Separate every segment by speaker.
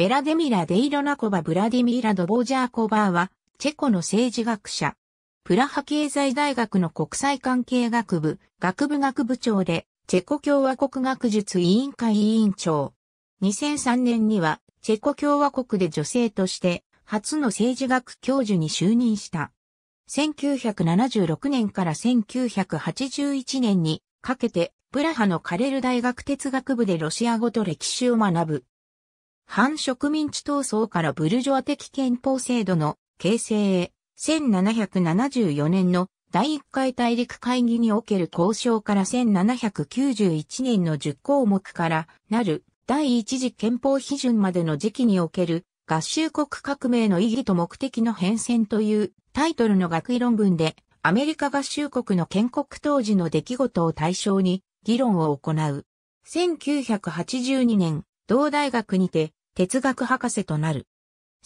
Speaker 1: ベラデミラ・デイロナコバ・ブラディミーラ・ドボージャーコバーは、チェコの政治学者。プラハ経済大学の国際関係学部、学部学部長で、チェコ共和国学術委員会委員長。2003年には、チェコ共和国で女性として、初の政治学教授に就任した。1976年から1981年にかけて、プラハのカレル大学哲学部でロシア語と歴史を学ぶ。反植民地闘争からブルジョア的憲法制度の形成へ、1774年の第1回大陸会議における交渉から1791年の10項目からなる第一次憲法批准までの時期における合衆国革命の意義と目的の変遷というタイトルの学位論文でアメリカ合衆国の建国当時の出来事を対象に議論を行う。1982年、同大学にて哲学博士となる。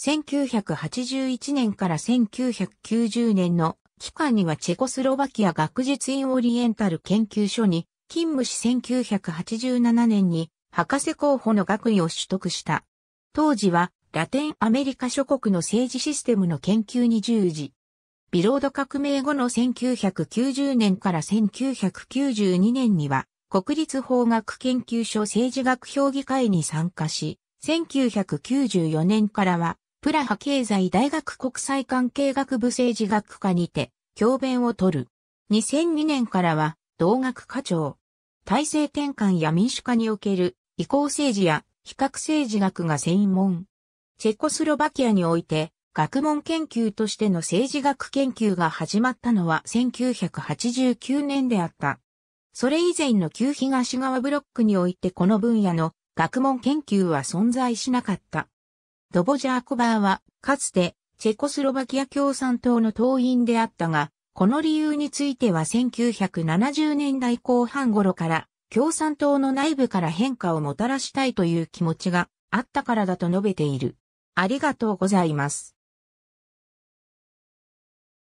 Speaker 1: 1981年から1990年の期間にはチェコスロバキア学術院オリエンタル研究所に勤務し1987年に博士候補の学位を取得した。当時はラテンアメリカ諸国の政治システムの研究に従事。ビロード革命後の1990年から1992年には国立法学研究所政治学評議会に参加し、1994年からは、プラハ経済大学国際関係学部政治学科にて、教鞭を取る。2002年からは、同学課長。体制転換や民主化における、移行政治や、比較政治学が専門。チェコスロバキアにおいて、学問研究としての政治学研究が始まったのは1989年であった。それ以前の旧東側ブロックにおいてこの分野の学問研究は存在しなかった。ドボジャーコバーは、かつて、チェコスロバキア共産党の党員であったが、この理由については1970年代後半頃から、共産党の内部から変化をもたらしたいという気持ちがあったからだと述べている。ありがとうございます。